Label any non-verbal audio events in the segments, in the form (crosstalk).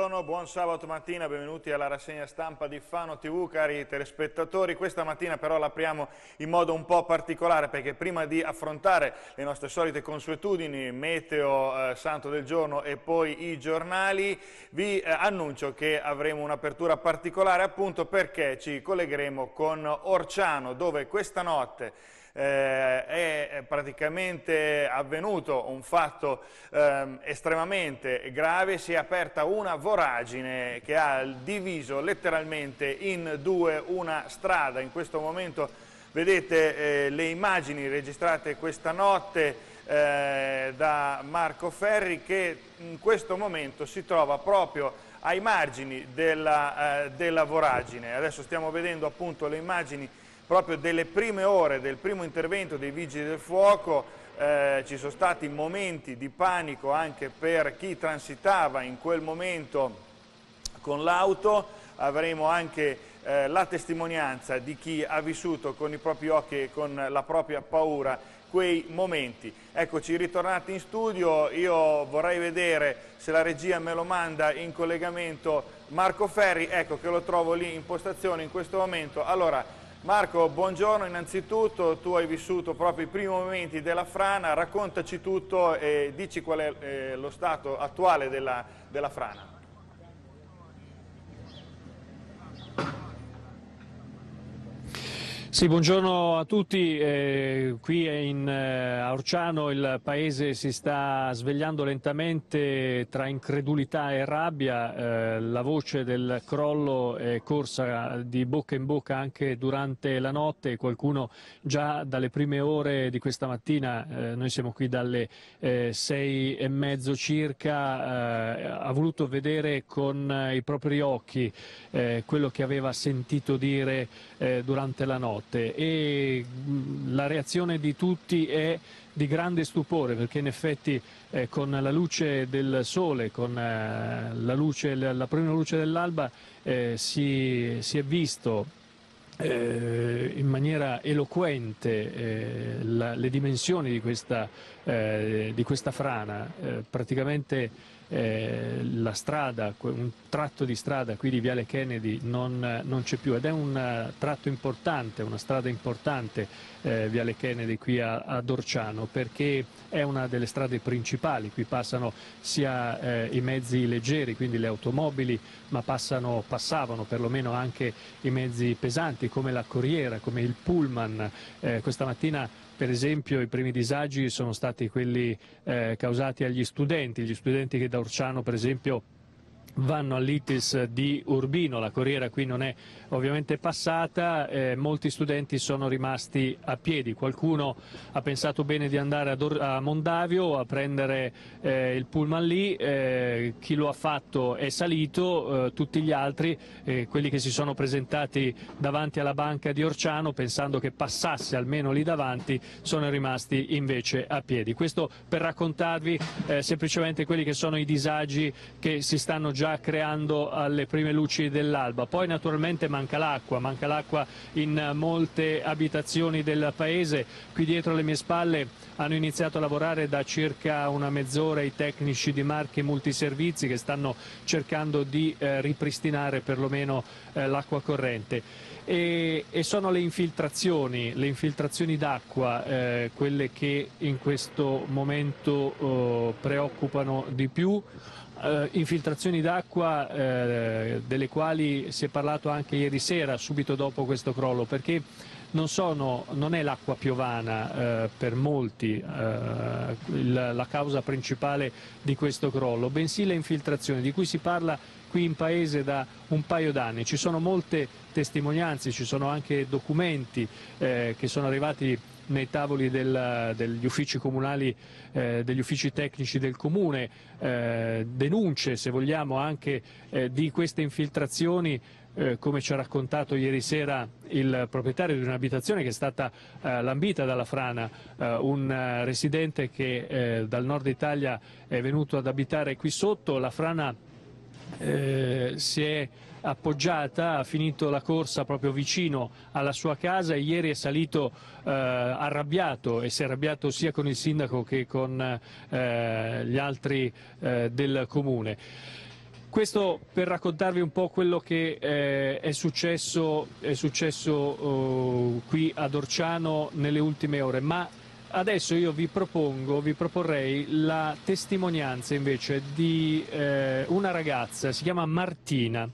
Buongiorno, buon sabato mattina, benvenuti alla rassegna stampa di Fano TV, cari telespettatori. Questa mattina però l'apriamo in modo un po' particolare perché prima di affrontare le nostre solite consuetudini, meteo, eh, santo del giorno e poi i giornali, vi eh, annuncio che avremo un'apertura particolare appunto perché ci collegheremo con Orciano dove questa notte eh, è praticamente avvenuto un fatto eh, estremamente grave, si è aperta una voragine che ha diviso letteralmente in due una strada. In questo momento vedete eh, le immagini registrate questa notte eh, da Marco Ferri che in questo momento si trova proprio ai margini della, eh, della, voragine. Adesso stiamo vedendo appunto le immagini proprio delle prime ore del primo intervento dei Vigili del Fuoco eh, ci sono stati momenti di panico anche per chi transitava in quel momento con l'auto, avremo anche eh, la testimonianza di chi ha vissuto con i propri occhi e con la propria paura quei momenti. Eccoci ritornati in studio, io vorrei vedere se la regia me lo manda in collegamento Marco Ferri, ecco che lo trovo lì in postazione in questo momento. Allora, Marco, buongiorno innanzitutto, tu hai vissuto proprio i primi momenti della frana, raccontaci tutto e dici qual è eh, lo stato attuale della, della frana. Sì, buongiorno a tutti. Eh, qui in eh, Orciano il paese si sta svegliando lentamente tra incredulità e rabbia. Eh, la voce del crollo è corsa di bocca in bocca anche durante la notte. Qualcuno già dalle prime ore di questa mattina, eh, noi siamo qui dalle eh, sei e mezzo circa, eh, ha voluto vedere con i propri occhi quello che aveva sentito dire durante la notte notte e la reazione di tutti è di grande stupore perché in effetti eh, con la luce del sole, con eh, la, luce, la, la, prima luce dell'alba eh, si, si è visto eh, in maniera eloquente eh, la, le dimensioni di questa, eh, di questa frana, eh, praticamente eh, la strada, un tratto di strada qui di Viale Kennedy non, non c'è più ed è un eh, tratto importante, una strada importante eh, Viale Kennedy qui a, a, Dorciano perché è una delle strade principali, qui passano sia eh, i mezzi leggeri, quindi le automobili, ma passano, passavano perlomeno anche i mezzi pesanti come la corriera, come il pullman. Eh, questa mattina per esempio i primi disagi sono stati quelli eh, causati agli studenti, gli studenti che da Urciano per esempio vanno all'ITIS di Urbino, la corriera qui non è ovviamente passata, eh, molti studenti sono rimasti a piedi, qualcuno ha pensato bene di andare a, Mondavio a prendere eh, il pullman lì, eh, chi lo ha fatto è salito, eh, tutti gli altri, eh, quelli che si sono presentati davanti alla banca di Orciano pensando che passasse almeno lì davanti, sono rimasti invece a piedi. Questo per raccontarvi eh, semplicemente quelli che sono i disagi che si stanno già creando alle prime luci dell'alba. Poi naturalmente manca l'acqua, manca l'acqua in molte abitazioni del paese. Qui dietro alle mie spalle hanno iniziato a lavorare da circa una mezz'ora i tecnici di Marche Multiservizi che stanno cercando di eh, ripristinare perlomeno eh, l'acqua corrente. E, e, sono le infiltrazioni, le infiltrazioni d'acqua, eh, quelle che in questo momento oh, preoccupano di più eh, infiltrazioni d'acqua eh, delle quali si è parlato anche ieri sera, subito dopo questo crollo, perché non, sono, non è l'acqua piovana eh, per molti eh, la, la causa principale di questo crollo, bensì le infiltrazioni di cui si parla qui in paese da un paio d'anni. Ci sono molte testimonianze, ci sono anche documenti eh, che sono arrivati nei tavoli del, degli uffici comunali, eh, degli uffici tecnici del comune, eh, denunce se vogliamo anche eh, di queste infiltrazioni eh, come ci ha raccontato ieri sera il proprietario di un'abitazione che è stata eh, lambita dalla frana, eh, un eh, residente che eh, dal nord Italia è venuto ad abitare qui sotto, la frana eh, si è appoggiata, ha finito la corsa proprio vicino alla sua casa e ieri è salito eh, arrabbiato e si è arrabbiato sia con il sindaco che con eh, gli altri eh, del comune. Questo per raccontarvi un po' quello che eh, è successo, è successo eh, qui ad Orciano nelle ultime ore, ma adesso io vi propongo, vi proporrei la testimonianza invece di eh, una ragazza, si chiama Martina.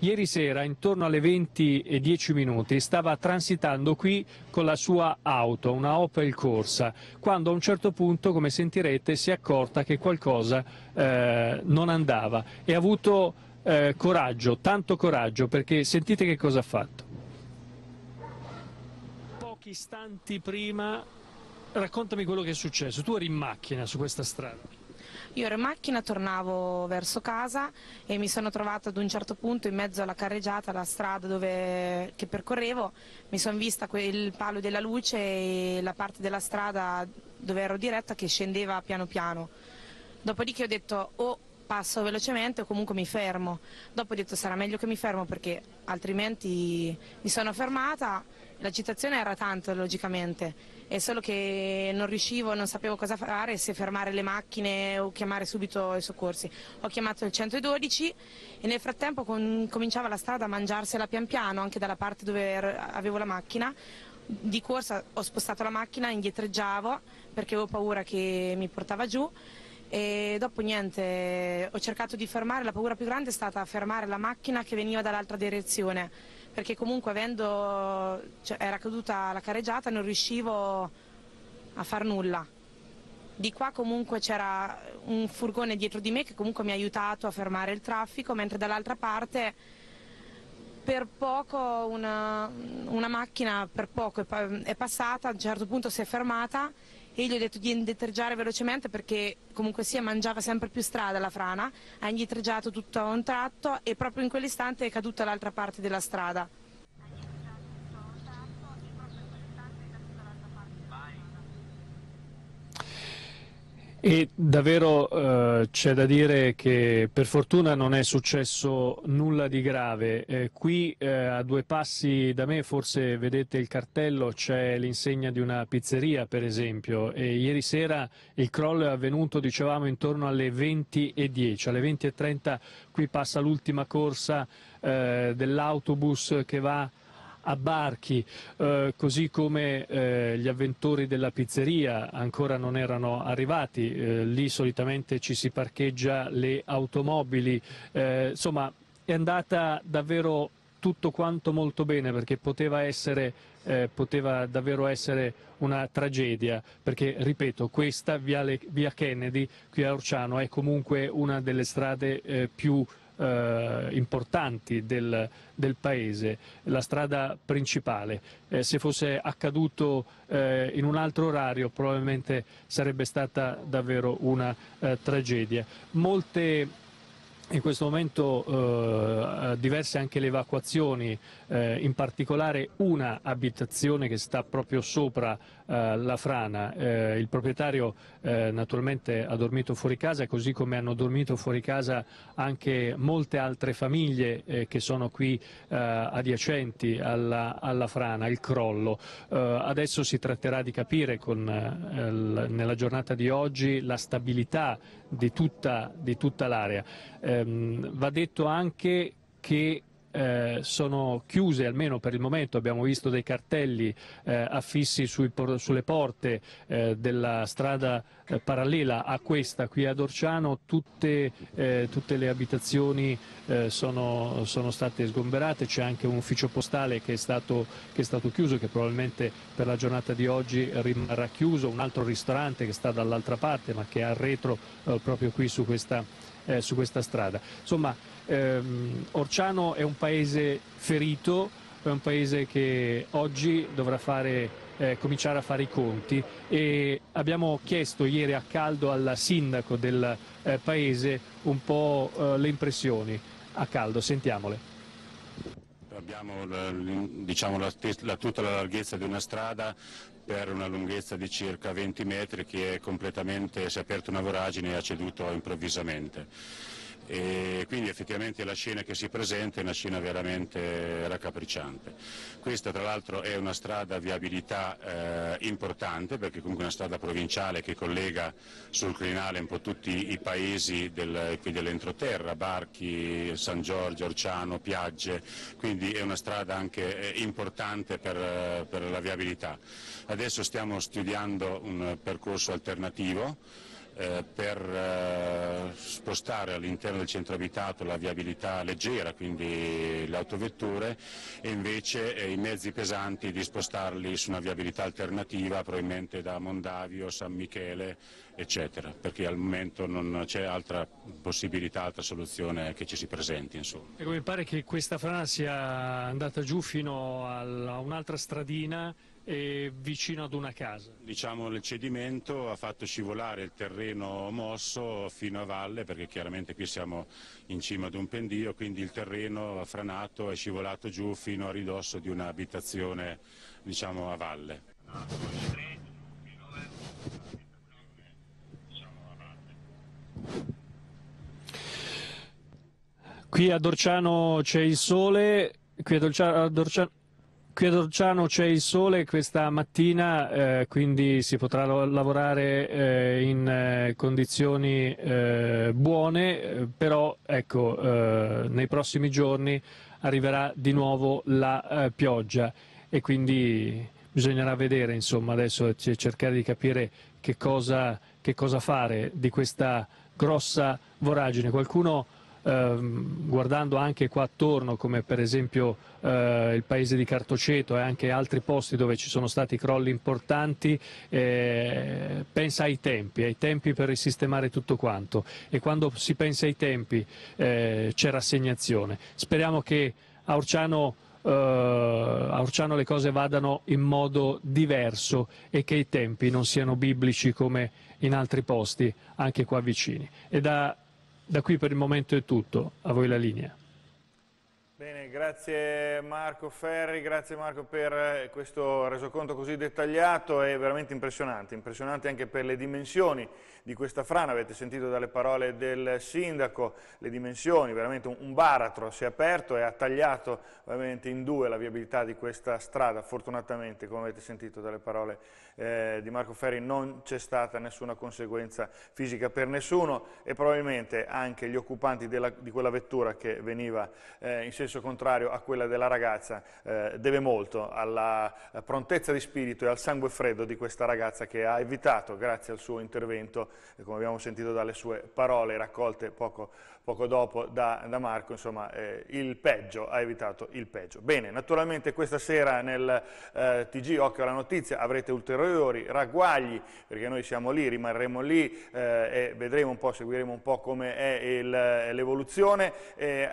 Ieri sera, intorno alle 20 e 10 minuti, stava transitando qui con la sua auto, una Opel Corsa, quando a un certo punto, come sentirete, si è accorta che qualcosa eh, non andava e ha avuto eh, coraggio, tanto coraggio, perché sentite che cosa ha fatto. Pochi istanti prima, raccontami quello che è successo. Tu eri in macchina su questa strada. Io ero in macchina, tornavo verso casa e mi sono trovata ad un certo punto in mezzo alla carreggiata, alla strada dove, che percorrevo, mi sono vista quel palo della luce e la parte della strada dove ero diretta che scendeva piano piano. Dopodiché ho detto o oh, passo velocemente o comunque mi fermo. Dopo ho detto sarà meglio che mi fermo perché altrimenti mi sono fermata, l'agitazione era tanto logicamente è solo che non riuscivo, non sapevo cosa fare, se fermare le macchine o chiamare subito i soccorsi. Ho chiamato il 112 e nel frattempo con, cominciava la strada a mangiarsela pian piano, anche dalla parte dove er, avevo la macchina. Di corsa ho spostato la macchina, indietreggiavo perché avevo paura che mi portava giù e dopo niente ho cercato di fermare, la paura più grande è stata fermare la macchina che veniva dall'altra direzione perché comunque avendo, cioè, era caduta la carreggiata non riuscivo a far nulla. Di qua comunque c'era un furgone dietro di me che comunque mi ha aiutato a fermare il traffico, mentre dall'altra parte per poco una, una macchina per poco è, è passata, a un certo punto si è fermata e gli ho detto di indietreggiare velocemente perché comunque sia mangiava sempre più strada la frana, ha indietreggiato tutto a un tratto e proprio in quell'istante è caduta l'altra parte della strada. E davvero eh, c'è da dire che per fortuna non è successo nulla di grave. Eh, qui eh, a due passi da me, forse vedete il cartello, c'è l'insegna di una pizzeria per esempio e ieri sera il crollo è avvenuto, dicevamo, intorno alle 20.10, alle 20.30 qui passa l'ultima corsa eh, dell'autobus che va a barchi, eh, così come eh, gli avventori della pizzeria ancora non erano arrivati, eh, lì solitamente ci si parcheggia le automobili, eh, insomma è andata davvero tutto quanto molto bene perché poteva, essere, eh, poteva davvero essere una tragedia perché ripeto questa via, via Kennedy qui a Orciano è comunque una delle strade eh, più eh, importanti del, del, Paese, la strada principale. Eh, se fosse accaduto eh, in un altro orario probabilmente sarebbe stata davvero una eh, tragedia. Molte in questo momento eh, diverse anche le evacuazioni, eh, in particolare una abitazione che sta proprio sopra eh, la frana. Eh, il proprietario eh, naturalmente ha dormito fuori casa, così come hanno dormito fuori casa anche molte altre famiglie eh, che sono qui adiacenti alla, alla, frana, al crollo. adesso si tratterà di capire con, nella giornata di oggi la stabilità di tutta, di tutta l'area. Ehm, va detto anche che eh, sono chiuse, almeno per il momento, abbiamo visto dei cartelli eh, affissi sui, sulle porte eh, della strada eh, parallela a questa qui ad Orciano tutte, eh, tutte le abitazioni eh, sono, sono, state sgomberate, c'è anche un ufficio postale che è, stato, che è stato chiuso, che probabilmente per la giornata di oggi rimarrà chiuso, un altro ristorante che sta dall'altra parte ma che è al retro eh, proprio qui su questa, eh, su questa strada. Insomma, ehm, Orciano è un paese ferito, è un paese che oggi dovrà fare eh, cominciare a fare i conti e abbiamo chiesto ieri a caldo al sindaco del eh, paese un po' eh, le impressioni. A caldo, sentiamole. Abbiamo diciamo, la, la, tutta la larghezza di una strada per una lunghezza di circa 20 metri che è completamente, si è aperta una voragine e ha ceduto improvvisamente e quindi effettivamente la scena che si presenta è una scena veramente raccapricciante. Questa tra l'altro è una strada a viabilità eh, importante perché comunque è una strada provinciale che collega sul crinale un po' tutti i paesi del, dell'entroterra, Barchi, San Giorgio, Orciano, Piagge, quindi è una strada anche eh, importante per, eh, per la viabilità. Adesso stiamo studiando un percorso alternativo eh, per eh, spostare all'interno del centro abitato la viabilità leggera, quindi le autovetture, e invece eh, i mezzi pesanti di spostarli su una viabilità alternativa, probabilmente da Mondavio, San Michele, eccetera, perché al momento non c'è altra possibilità, altra soluzione che ci si presenti. Insomma. Ecco, mi pare che questa frana sia andata giù fino a un'altra stradina e vicino ad una casa. Diciamo il cedimento ha fatto scivolare il terreno mosso fino a valle perché chiaramente qui siamo in cima ad un pendio quindi il terreno franato è scivolato giù fino a ridosso di un'abitazione diciamo a valle. Qui a Dorciano c'è il sole, qui a Dorciano, a Dorciano Qui ad Orciano c'è il sole questa mattina, eh, quindi si potrà lavorare eh, in eh, condizioni eh, buone, eh, però ecco, eh, nei prossimi giorni arriverà di nuovo la pioggia e quindi bisognerà vedere, insomma, adesso cercare di capire che cosa, che cosa fare di questa grossa voragine. Qualcuno ehm, guardando anche qua attorno come per esempio eh, il paese di Cartoceto e anche altri posti dove ci sono stati crolli importanti, eh, pensa ai tempi, ai tempi per risistemare tutto quanto e quando si pensa ai tempi eh, c'è rassegnazione. Speriamo che a Orciano Uh, a Orciano le cose vadano in modo diverso e che i tempi non siano biblici come in altri posti, anche qua vicini. Da qui per il momento è tutto, a voi la linea. Bene, grazie Marco Ferri, grazie Marco per eh, questo resoconto così dettagliato e veramente impressionante, impressionante anche per le dimensioni di questa frana, avete sentito dalle parole del sindaco le dimensioni, veramente un baratro si è aperto e ha tagliato veramente in due la viabilità di questa strada, fortunatamente come avete sentito dalle parole del eh, di Marco Ferri non c'è stata nessuna conseguenza fisica per nessuno e probabilmente anche gli occupanti della, di quella vettura che veniva eh, in senso contrario a quella della ragazza eh, deve molto alla prontezza di spirito e al sangue freddo di questa ragazza che ha evitato, grazie al suo intervento, eh, come abbiamo sentito dalle sue parole raccolte poco fa, poco dopo da, da Marco, insomma eh, il peggio, ha evitato il peggio. Bene, naturalmente questa sera nel eh, TG Occhio alla Notizia avrete ulteriori ragguagli, perché noi siamo lì, rimarremo lì eh, e vedremo un po', seguiremo un po' come è eh, l'evoluzione,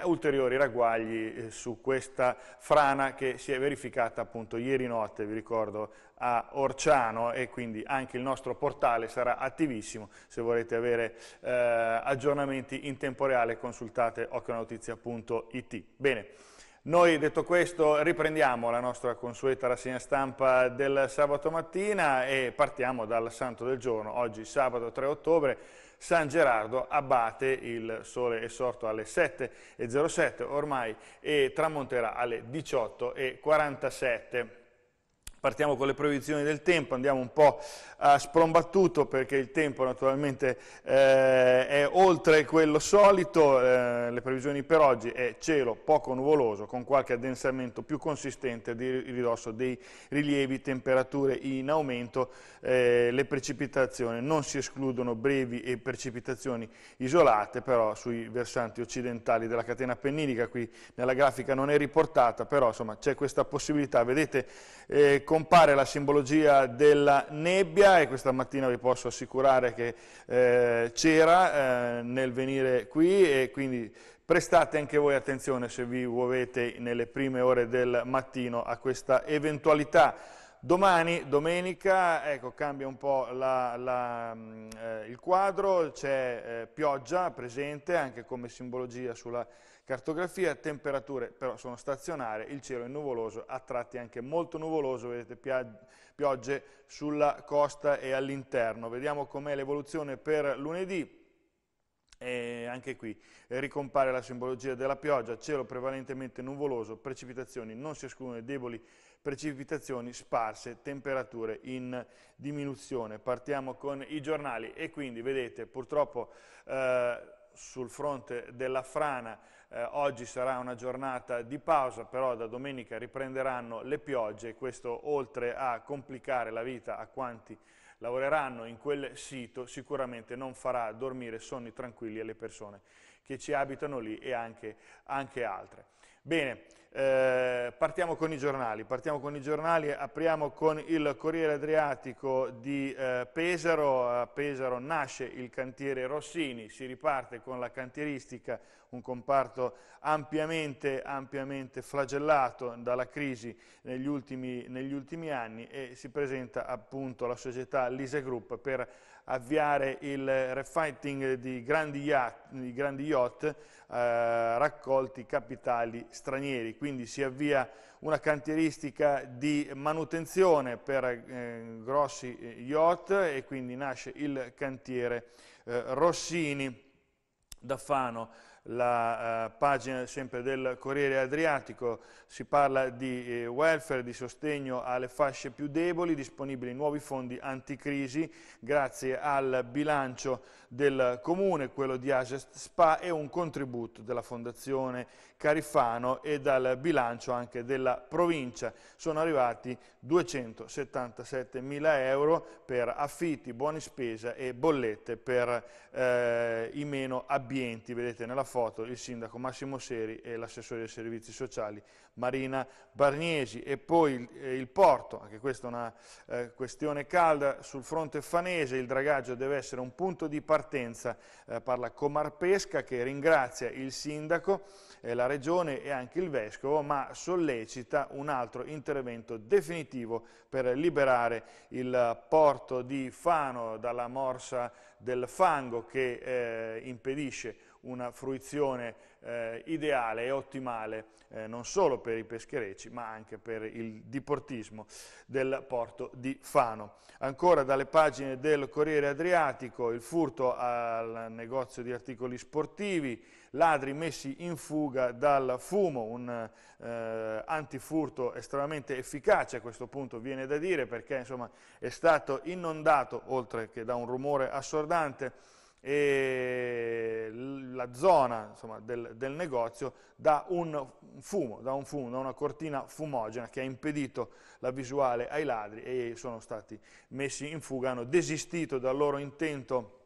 ulteriori ragguagli eh, su questa frana che si è verificata appunto ieri notte, vi ricordo, a Orciano e quindi anche il nostro portale sarà attivissimo. Se volete avere eh, aggiornamenti in tempo reale consultate occhionotizia.it. Bene. Noi detto questo riprendiamo la nostra consueta rassegna stampa del sabato mattina e partiamo dal santo del giorno. Oggi sabato 3 ottobre San Gerardo abbate, il sole è sorto alle 7.07 ormai e tramonterà alle 18.47 partiamo con le previsioni del tempo, andiamo un po' a sprombattuto perché il tempo naturalmente eh, è oltre quello solito, eh, le previsioni per oggi è cielo poco nuvoloso con qualche addensamento più consistente di ridosso dei rilievi, temperature in aumento, eh, le precipitazioni non si escludono brevi e precipitazioni isolate però sui versanti occidentali della catena appenninica, qui nella grafica non è riportata però insomma c'è questa possibilità, vedete eh, compare la simbologia della nebbia e questa mattina vi posso assicurare che eh, c'era eh, nel venire qui e quindi prestate anche voi attenzione se vi muovete nelle prime ore del mattino a questa eventualità. Domani, domenica, ecco, cambia un po' la, la, mm, eh, il quadro, c'è eh, pioggia presente anche come simbologia sulla nebbia Cartografia temperature però sono stazionarie, il cielo è nuvoloso, a tratti anche molto nuvoloso, vedete piogge sulla costa e all'interno. Vediamo com'è l'evoluzione per lunedì. E anche qui ricompare la simbologia della pioggia, cielo prevalentemente nuvoloso, precipitazioni, non si escludono deboli precipitazioni sparse, temperature in diminuzione. Partiamo con i giornali e quindi vedete purtroppo eh, sul fronte della frana eh, oggi sarà una giornata di pausa, però da domenica riprenderanno le piogge e questo oltre a complicare la vita a quanti lavoreranno in quel sito sicuramente non farà dormire sonni tranquilli alle persone che ci abitano lì e anche, anche altre. Bene, eh, partiamo con i giornali, partiamo con i giornali, apriamo con il Corriere Adriatico di eh, Pesaro, a Pesaro nasce il cantiere Rossini, si riparte con la cantieristica, un comparto ampiamente, ampiamente flagellato dalla crisi negli ultimi, negli ultimi anni e si presenta appunto la società Lise Group per avviare il refighting di grandi yacht, di grandi yacht eh, raccolti capitali stranieri, quindi si avvia una cantieristica di manutenzione per eh, grossi eh, yacht e quindi nasce il cantiere eh, Rossini da Fano la eh, pagina sempre del Corriere Adriatico, si parla di eh, welfare, di sostegno alle fasce più deboli, disponibili nuovi fondi anticrisi grazie al bilancio del Comune, quello di Agest Spa e un contributo della Fondazione Carifano e dal bilancio anche della provincia. Sono arrivati 277 mila euro per affitti, buoni spesa e bollette per eh, i meno abbienti. Vedete nella foto foto il sindaco Massimo Seri e l'assessore dei servizi sociali Marina Barniesi. E poi il, eh, il porto, anche questa è una eh, questione calda, sul fronte fanese il dragaggio deve essere un punto di partenza, eh, parla Comarpesca che ringrazia il sindaco, eh, la regione e anche il vescovo, ma sollecita un altro intervento definitivo per liberare il porto di Fano dalla morsa del fango che eh, impedisce una fruizione eh, ideale e ottimale eh, non solo per i pescherecci ma anche per il diportismo del porto di Fano. Ancora dalle pagine del Corriere Adriatico il furto al negozio di articoli sportivi, ladri messi in fuga dal fumo, un eh, antifurto estremamente efficace a questo punto viene da dire perché insomma, è stato inondato oltre che da un rumore assordante e la zona insomma, del, del, negozio da un fumo, da un fumo, da una cortina fumogena che ha impedito la visuale ai ladri e sono stati messi in fuga, hanno desistito dal loro intento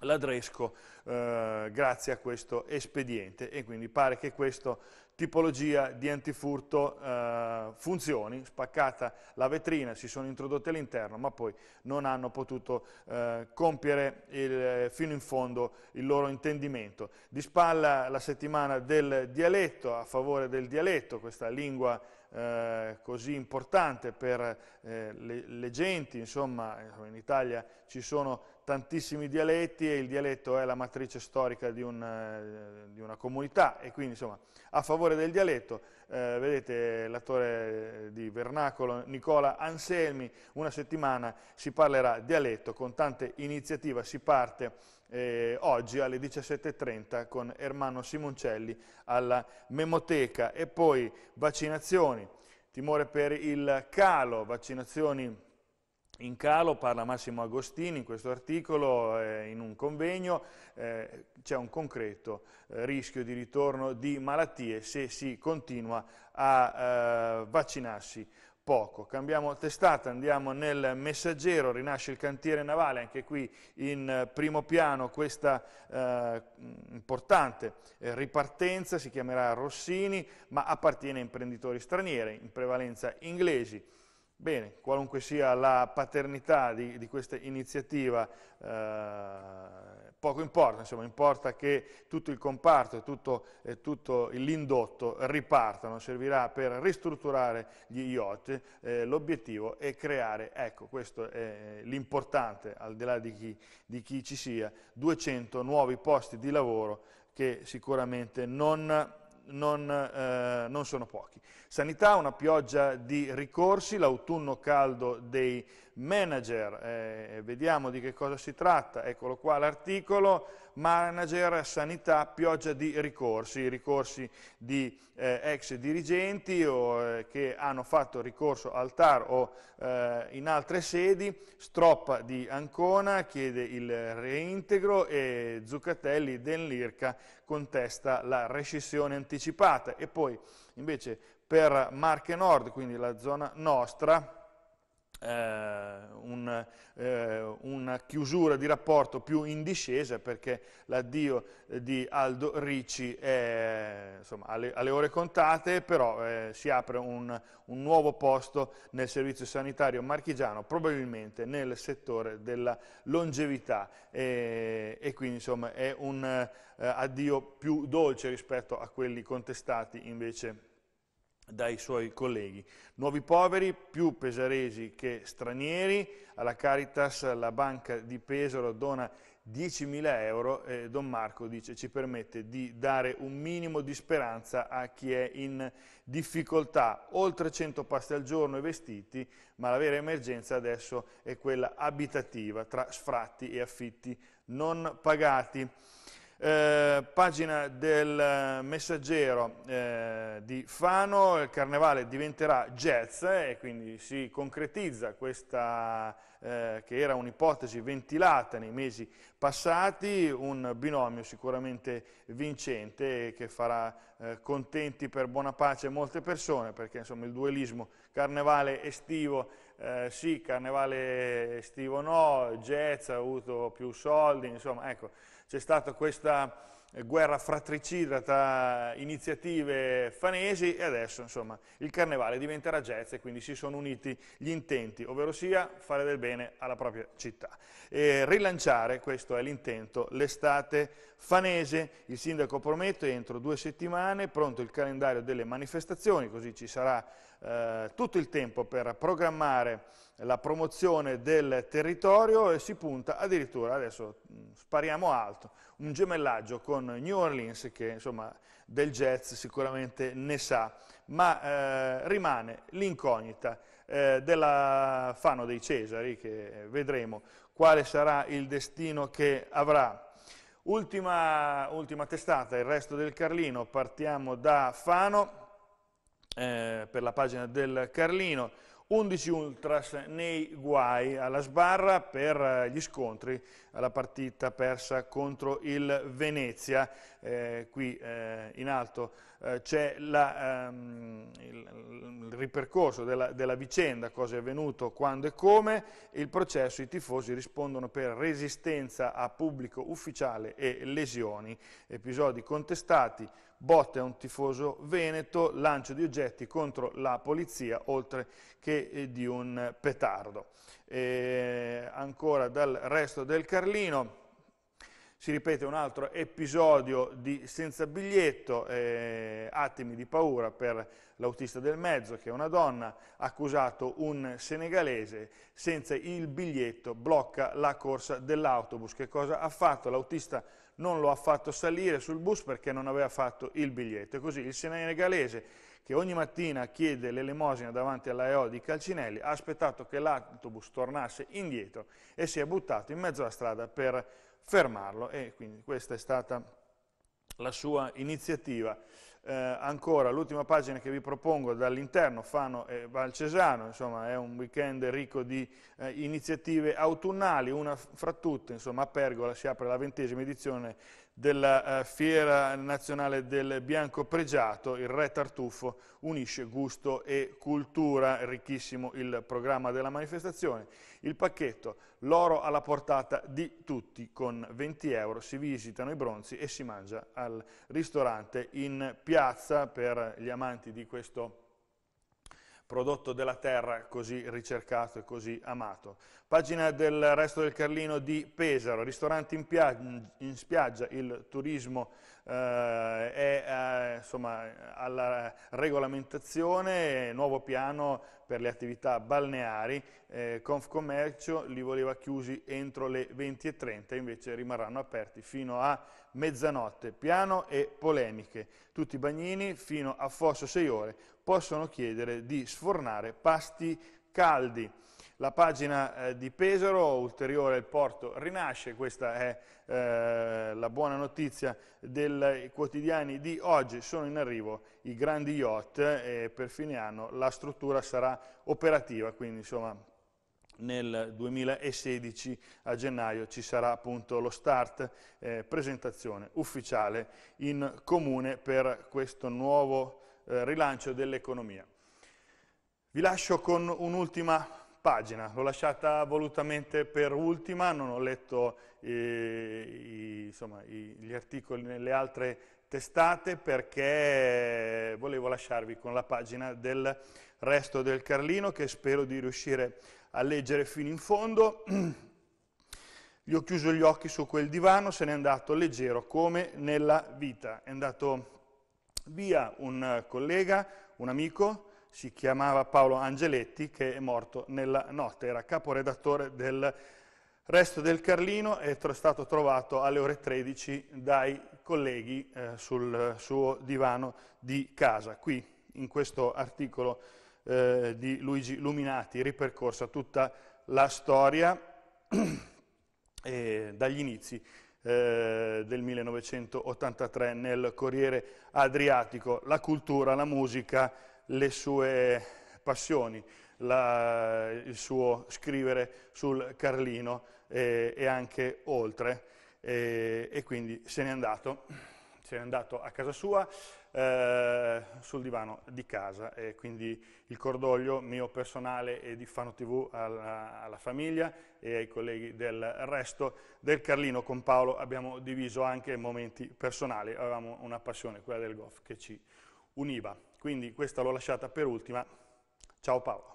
ladresco eh, grazie a questo espediente e quindi pare che questo tipologia di antifurto eh, funzioni, spaccata la vetrina, si sono introdotte all'interno, ma poi non hanno potuto eh, compiere il, fino in fondo il loro intendimento. Di spalla la settimana del dialetto, a favore del dialetto, questa lingua eh, così importante per eh, le, le, genti, insomma in Italia ci sono tantissimi dialetti e il dialetto è la matrice storica di, un, eh, di una comunità e quindi insomma a favore del dialetto eh, vedete l'attore di Vernacolo Nicola Anselmi una settimana si parlerà dialetto con tante iniziative si parte eh, oggi alle 17.30 con Ermanno Simoncelli alla Memoteca e poi vaccinazioni timore per il calo vaccinazioni in calo, parla Massimo Agostini in questo articolo, eh, in un convegno, eh, c'è un concreto eh, rischio di ritorno di malattie se si continua a eh, vaccinarsi poco. Cambiamo testata, andiamo nel messaggero, rinasce il cantiere navale, anche qui in eh, primo piano questa eh, importante eh, ripartenza, si chiamerà Rossini, ma appartiene a imprenditori stranieri, in prevalenza inglesi. Bene, qualunque sia la paternità di, di questa iniziativa, eh, poco importa, insomma, importa che tutto il comparto e tutto, eh, tutto l'indotto ripartano, servirà per ristrutturare gli yacht, eh, l'obiettivo è creare, ecco, questo è eh, l'importante, al di là di chi, di chi ci sia, 200 nuovi posti di lavoro che sicuramente non non, eh, non sono pochi. Sanità, una pioggia di ricorsi, l'autunno caldo dei manager, eh, vediamo di che cosa si tratta, eccolo qua l'articolo, manager, sanità, pioggia di ricorsi, ricorsi di eh, ex dirigenti o, eh, che hanno fatto ricorso al TAR o eh, in altre sedi, Stroppa di Ancona chiede il reintegro e Zuccatelli dell'IRCA contesta la rescissione anticipata e poi invece per Marche Nord, quindi la zona nostra, eh, un, eh, una chiusura di rapporto più in discesa perché l'addio di Aldo Ricci è insomma, alle, alle, ore contate, però eh, si apre un, un, nuovo posto nel servizio sanitario marchigiano, probabilmente nel settore della longevità e, e quindi insomma, è un eh, addio più dolce rispetto a quelli contestati invece dai suoi colleghi. Nuovi poveri, più pesaresi che stranieri, alla Caritas la banca di Pesaro dona 10.000 euro e Don Marco dice ci permette di dare un minimo di speranza a chi è in difficoltà, oltre 100 paste al giorno e vestiti, ma la vera emergenza adesso è quella abitativa tra sfratti e affitti non pagati. Eh, pagina del messaggero eh, di Fano, il carnevale diventerà jazz eh, e quindi si concretizza questa eh, che era un'ipotesi ventilata nei mesi passati, un binomio sicuramente vincente che farà contenti per buona pace molte persone perché insomma il duelismo carnevale estivo eh, sì, carnevale estivo no, jazz ha avuto più soldi, insomma, ecco, c'è stata questa eh, guerra fratricida tra iniziative fanesi e adesso insomma, il carnevale diventerà jazz e quindi si sono uniti gli intenti, ovvero sia fare del bene alla propria città. E rilanciare, questo è l'intento, l'estate fanese, il sindaco promette entro due settimane, pronto il calendario delle manifestazioni, così ci sarà eh, tutto il tempo per programmare la promozione del territorio e si punta addirittura, adesso mm, spariamo alto, un gemellaggio con New Orleans che insomma del jazz sicuramente ne sa, ma eh, rimane l'incognita eh, della Fano dei Cesari che eh, vedremo quale sarà il destino che avrà. Ultima, ultima testata, il resto del Carlino, partiamo da Fano eh, per la pagina del Carlino, 11 ultras nei guai alla sbarra per eh, gli scontri alla partita persa contro il Venezia eh, qui eh, in alto, eh, c'è ehm, il, il, ripercorso della, della, vicenda, cosa è avvenuto, quando e come, il processo, i tifosi rispondono per resistenza a pubblico ufficiale e lesioni, episodi contestati, botte a un tifoso veneto, lancio di oggetti contro la polizia, oltre che eh, di un petardo. E eh, ancora dal resto del Carlino, si ripete un altro episodio di senza biglietto, eh, attimi di paura per l'autista del mezzo, che è una donna, ha accusato un senegalese senza il biglietto, blocca la corsa dell'autobus. Che cosa ha fatto? L'autista non lo ha fatto salire sul bus perché non aveva fatto il biglietto. E così il senegalese che ogni mattina chiede l'elemosina davanti alla EO di Calcinelli, ha aspettato che l'autobus tornasse indietro e si è buttato in mezzo alla strada per fermarlo e quindi questa è stata la sua iniziativa. Eh, ancora l'ultima pagina che vi propongo dall'interno, Fano e Valcesano, insomma è un weekend ricco di eh, iniziative autunnali, una fra tutte, insomma a Pergola si apre la ventesima edizione della eh, Fiera Nazionale del Bianco Pregiato, il Re Tartufo unisce gusto e cultura, ricchissimo il programma della manifestazione. Il pacchetto, l'oro alla portata di tutti, con 20 euro si visitano i bronzi e si mangia al ristorante in piazza per gli amanti di questo prodotto della terra così ricercato e così amato. Pagina del resto del Carlino di Pesaro, ristoranti in, in spiaggia, il turismo eh, è eh, insomma, alla regolamentazione, nuovo piano per le attività balneari, eh, Confcommercio li voleva chiusi entro le 20.30, invece rimarranno aperti fino a mezzanotte, piano e polemiche. Tutti i bagnini fino a Fosso 6 ore possono chiedere di sfornare pasti caldi la pagina eh, di Pesaro, ulteriore il porto rinasce, questa è eh, la buona notizia dei eh, quotidiani di oggi, sono in arrivo i grandi yacht eh, e per fine anno la struttura sarà operativa, quindi insomma nel 2016 a gennaio ci sarà appunto lo start, eh, presentazione ufficiale in comune per questo nuovo eh, rilancio dell'economia. Vi lascio con un'ultima pagina, l'ho lasciata volutamente per ultima, non ho letto eh, i, insomma, i, gli articoli nelle altre testate perché volevo lasciarvi con la pagina del resto del Carlino che spero di riuscire a leggere fino in fondo. Gli ho chiuso gli occhi su quel divano, se n'è andato leggero come nella vita. È andato via un collega, un amico, si chiamava Paolo Angeletti, che è morto nella notte, era caporedattore del resto del Carlino è stato trovato alle ore 13 dai colleghi eh, sul suo divano di casa. Qui in questo articolo eh, di Luigi Luminati ripercorsa tutta la storia eh, (clears throat) dagli inizi eh, del 1983 nel Corriere Adriatico, la cultura, la musica, le sue passioni, la, il suo scrivere sul Carlino eh, e anche oltre. Eh, e quindi se n'è andato, se n'è andato a casa sua, eh, sul divano di casa. E quindi il cordoglio mio personale e di Fano TV alla, alla famiglia e ai colleghi del resto del Carlino. Con Paolo abbiamo diviso anche momenti personali, avevamo una passione, quella del golf, che ci univa. Quindi questa l'ho lasciata per ultima. Ciao Paolo.